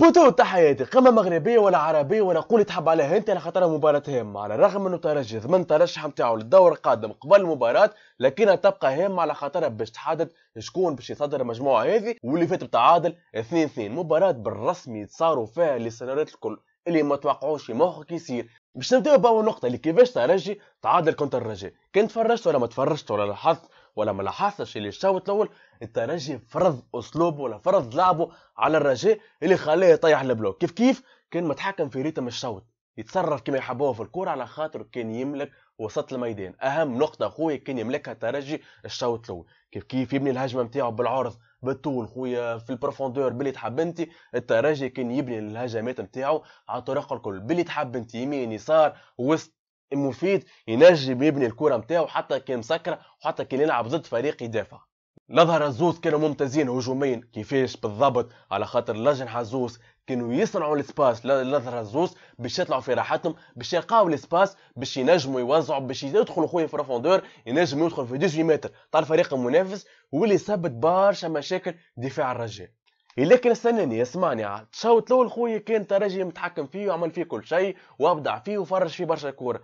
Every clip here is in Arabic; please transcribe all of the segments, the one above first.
بوتو تحياتي قمة مغربية ولا عربية ولا قولي تحب عليها انت على خاطرها مباراة هامة على الرغم انه ترجي ضمن ترشح نتاعو للدور القادم قبل المباراة لكنها تبقى هامة على خاطرها باش تحدد شكون باش يصدر المجموعة هذه واللي فات بتعادل 2-2 مباراة بالرسمي صاروا فيها السيناريوهات الكل اللي ما توقعوش مخك يصير باش نبداو باول نقطه اللي كيفاش ترجي تعادل كونتر الرجاء كنت تفرجت ولا ما تفرجت ولا لاحظت ولا ما لاحظتش اللي الشوط الاول الترجي فرض اسلوبه ولا فرض لعبه على الرجاء اللي خلاه يطيح البلوك كيف كيف كان متحكم في ريتم الشوط يتصرف كما يحبوه في الكوره على خاطر كان يملك وسط الميدان اهم نقطه خويا كان يملكها الترجي الشوط الاول كيف كيف يبني الهجمه نتاعو بالعرض بالطول خويا في البروفوندور باللي تحب انت الترجي كان يبني الهجمات نتاعو على الطرق الكل باللي تحب انت يمين يسار وسط مفيد ينجم يبني الكره نتاعو حتى كي مسكره وحتى كي يلعب ضد فريق يدافع نظهر الزوز كانوا ممتازين هجوميا كيفاش بالضبط على خاطر لجن حزوز كانوا يصنعوا الاسباس لظهر الزوز باش يطلعوا في راحتهم باش يلقاو الاسباس باش ينجموا يوزعوا باش يدخلوا خويا في رافوندور ينجموا يدخل في 18 متر تاع الفريق المنافس واللي سبت برشا مشاكل دفاع الرجاء لكن استناني اسمعني تشوت الاول خويا كان ترجي متحكم فيه وعمل فيه كل شيء وابدع فيه وفرج فيه برشا كوره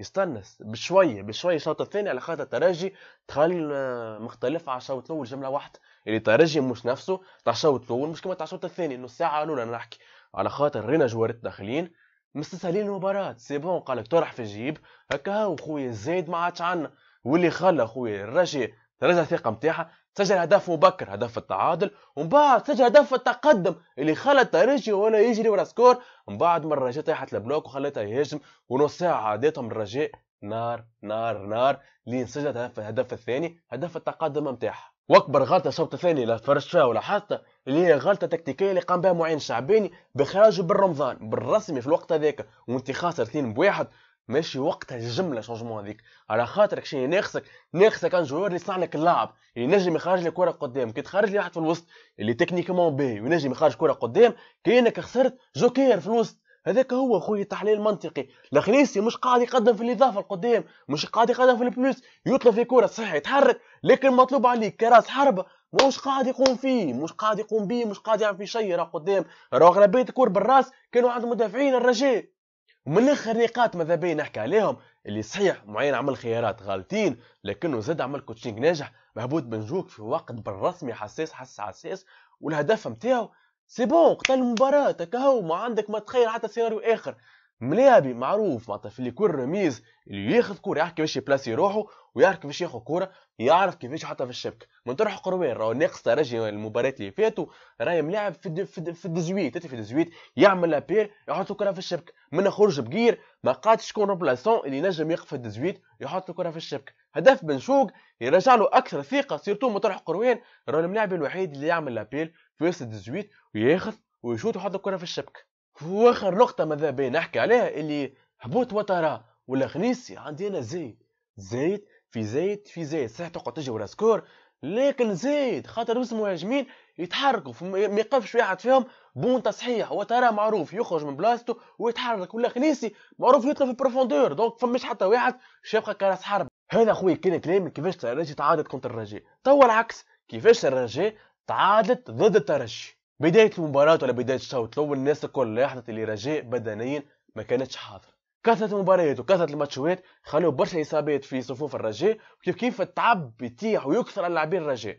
يستنى بشويه بشويه الشوط الثاني على خاطر الترجي تخلي مختلف على الشوط الاول جمله واحده اللي ترجي مش نفسه تاع الشوط الاول مش كما تاع الشوط الثاني إنه الساعة الاولى نحكي على خاطر رينا جوارت داخلين مستسهلين المباراة سي بون قالك طرح في الجيب هكا هاو خويا زايد ما عادش عندنا واللي خلى خويا الرجي رجع الثقة نتاعها سجل هدف مبكر هدف التعادل ومن بعد سجل هدف التقدم اللي خلى الترجي ولا يجري ولا سكور من بعد ما الرجاء طيحت البلوك وخلتها يهاجم ونص ساعه عادتهم الرجاء نار نار نار لين سجلت الهدف الثاني هدف التقدم نتاعها واكبر غلطه صوت ثاني لا فرشت فيها ولا حتى اللي هي غلطه تكتيكيه اللي قام بها معين شعباني بخراجه بالرمضان بالرسمي في الوقت هذاك وانت خاسر اثنين بواحد ماشي وقتها الجمله شونجمون هذيك على خاطرك شنو يعني ناقصك ناقصك ان جوار اللي يصنع لك اللعب اللي يعني ينجم يخرج لك كره قدام كي تخرج لي واحد في الوسط اللي تكنيكمون باهي وينجم يخرج كره قدام كانك خسرت جوكير في الوسط هذاك هو خويا التحليل المنطقي الخليسي مش قاعد يقدم في الاضافه القدام مش قاعد يقدم في البلوس يطلب في كره صحيح يتحرك لكن مطلوب عليك كراس حربه مش قاعد يقوم فيه مش قاعد يقوم به مش قاعد يعمل في شيء راه قدام راه اغلبيه الكور بالراس كانوا عند مدافعين الرجاء ومن الاخر نقاط ماذا بيا نحكي عليهم اللي صحيح معين عمل خيارات غالطين لكنه زاد عمل كوتشينج ناجح مهبوط بنجوك في وقت بالرسمي حساس حس حساس والهدف نتاعو سي بون قتل المباراة هكا هو ما عندك ما تخيل حتى سيناريو اخر ملاعبي معروف معناتها في اللي كل رميز اللي ياخذ كوره يعرف كيفاش يبلاسي روحه ويعرف كيفاش ياخذ كوره يعرف كيفاش حتى في الشبكه من طرح قروان راهو ناقص ترجي المباريات اللي فاتوا راهي ملاعب في دي في الدزويت في الدزويت يعمل لابير يحط الكره في الشبكه من خرج بقير ما قادش شكون روبلاسون اللي نجم يقف في الدزويت يحط الكره في الشبكه هدف بنشوق يرجع له اكثر ثقه سيرتو من طرح قروان راهو الملاعب الوحيد اللي يعمل لابير في وسط الدزويت وياخذ ويشوط ويحط الكره في الشبكه واخر نقطه ماذا بيا نحكي عليها اللي هبوط وترى ولا خنيسي عندي انا زايد زايد في زايد في زايد صح تقعد تجي ورا سكور لكن زايد خاطر اسم مهاجمين يتحركوا ما يقفش واحد فيهم بون تصحيح وترى معروف يخرج من بلاصتو ويتحرك ولا خنيسي معروف يطلع في البروفوندور دونك فماش حتى واحد شافقه كراس حرب هذا خويا كان كلامي كيفاش الترجي تعادت كونتر الرجاء توا العكس كيفاش الرجاء تعادلت ضد الترجي بداية المباراة ولا بداية الشوط الأول الناس الكل لاحظت اللي رجاء بدنيا ما كانتش حاضرة كثرة المباريات وكثرة الماتشوات خلوا برشا إصابات في صفوف الرجاء وكيف كيف التعب يطيح ويكثر على لاعبين الرجاء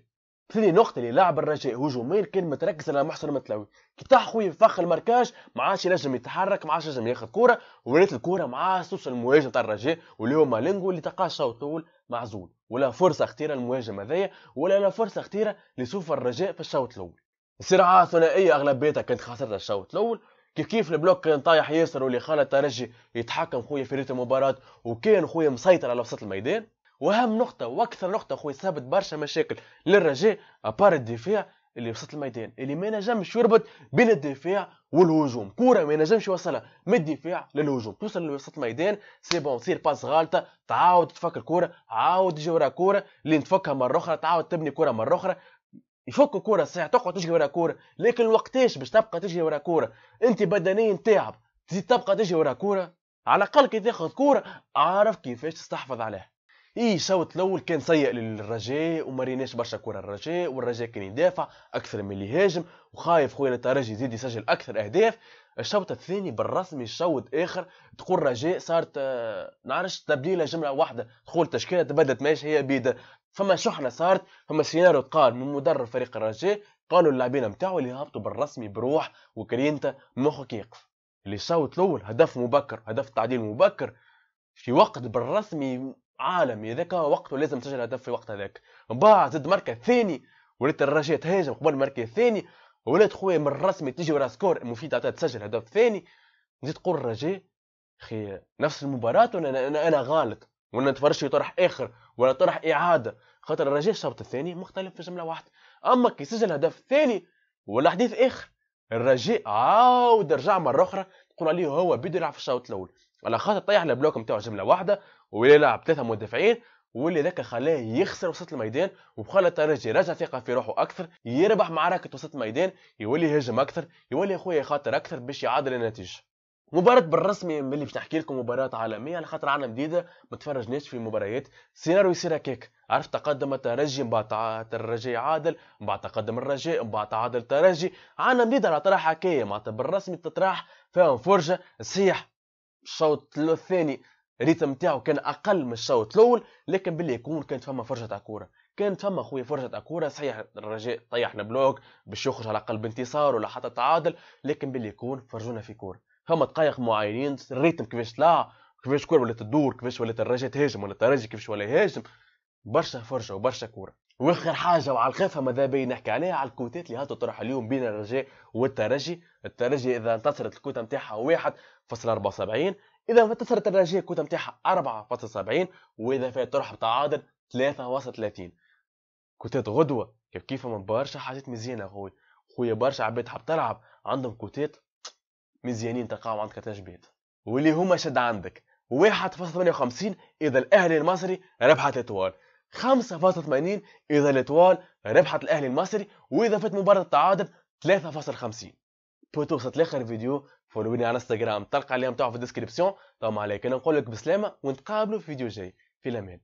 ثاني نقطة اللي لاعب الرجاء هجوميا كان متركز على محسن المتلوي كي طاح خويا فخ المركاج ما عادش ينجم يتحرك ما عادش ينجم ياخذ كورة ولات الكورة مع سوس المواجهة المهاجم تاع الرجاء واللي هو مالينغو اللي تلقاه الشوط الأول معزول ولا فرصة خطيرة المهاجم هذايا ولا لا فرصة خطيرة لسوف الرجاء في الشوط الأول صراعات ثنائيه اغلبيتها كانت خسرت الشوط الاول كيف كيف البلوك كان طايح ياسر واللي خلى الترجي يتحكم خويا في ريتم المباراه وكان خويا مسيطر على وسط الميدان واهم نقطه واكثر نقطه خويا سابت برشا مشاكل للرجاء ابار الدفاع اللي وسط الميدان اللي ما نجمش يربط بين الدفاع والهجوم كرة ما نجمش يوصلها من الدفاع للهجوم توصل لوسط الميدان سي بون تصير باس غالطه تعاود تفك الكرة عاود يجي كرة اللي تفكها مره اخرى تعاود تبني كرة مره اخرى يفك كوره ساعه تقعد تجري ورا كوره لكن وقتاش باش تبقى تجري ورا كوره انت بدنيا تعب تزيد تبقى تجري ورا كوره على الاقل كي تاخذ كوره عارف كيفاش تستحفظ عليها اي الشوط الاول كان سيء للرجاء وما ريناش برشا كورة الرجاء والرجاء كان يدافع اكثر من اللي يهاجم وخايف خويا الترجي يزيد يسجل اكثر اهداف الشوط الثاني بالرسمي الشوط اخر تقول رجاء صارت آه، نعرفش تبديله جمله واحده تقول تشكيله تبدلت ماهيش هي بيد فما شحنه صارت فما سيناريو قال من مدرب فريق الرجاء قالوا اللاعبين نتاعو اللي هبطوا بالرسمي بروح وكرينتا مخك يقف اللي الشوط الاول هدف مبكر هدف تعديل مبكر في وقت بالرسمي عالمي هذاك وقته لازم تسجل هدف في الوقت هذاك من بعد زد مركز ثاني وليت الرجاء تهاجم قبل المركز الثاني ولات خويا من الرسمي تجي ورا سكور مفيد عطات تسجل هدف ثاني نزيد تقول الرجاء خي نفس المباراه ولا انا, أنا, غالط وانا ولا نتفرج في طرح اخر ولا طرح اعاده خاطر الرجاء الشوط الثاني مختلف في جمله واحده اما كي سجل هدف ثاني ولا حديث اخر الرجاء عاود رجع مره اخرى تقول عليه هو بده يلعب في الشوط الاول على خاطر طيح البلوك نتاعو جمله واحده ويلعب ثلاثه مدافعين واللي ذاك خلاه يخسر وسط الميدان وبخلى الترجي يرجع ثقه في روحه اكثر يربح معركه وسط الميدان يولي يهاجم اكثر يولي خويا يخاطر اكثر باش يعادل النتيجه مباراة بالرسمي ملي باش نحكي لكم مباراة عالمية على خاطر عالم جديدة ما تفرجناش في مباريات سيناريو يصير هكاك عرف تقدم الترجي من بعد الرجاء عادل من بعد تقدم الرجاء من بعد تعادل الترجي عالم جديدة على طرح هكايا معناتها بالرسمي تطرح فيهم فرجة صحيح الشوط الثاني الريتم نتاعو كان اقل من الشوط الاول لكن باللي يكون كانت فما فرجه تاع كوره كانت فما خويا فرجه تاع كوره صحيح الرجاء طيحنا بلوك باش يخرج على الاقل بانتصار ولا حتى تعادل لكن باللي يكون فرجونا في كوره فما دقائق معينين الريتم كيفاش طلع كيفاش الكوره ولات تدور كيفاش ولات الرجاء تهاجم ولا الترجي كيفاش ولا يهاجم برشا فرجه وبرشا كوره واخر حاجه وعلى الخفه ماذا بين نحكي عليها على الكوتات اللي طرح اليوم بين الرجاء والترجي الترجي اذا انتصرت الكوته نتاعها واحد فصل 74 اذا فانتصرت الراجية كوتا نتاعها 4.70 واذا فات ترحب بتعادل 3.30 كوتات غدوه كيف كيف من برشا حاجات مزيانه خويا خويا برشا عباد حاب تلعب عندهم كوتات مزيانين تلقاهم عندك تجبيت واللي هما شد عندك 1.58 اذا الاهلي المصري ربحت الاتوال 5.80 اذا الاتوال ربحت الاهلي المصري واذا فات مباراه التعادل 3.50 وصلت لاخر فيديو فولوني على انستغرام تلقى عليهم تاعو في الديسكريبسيون اللهم عليك انا نقول لك بسلامه ونتقابلوا في فيديو جاي في الامان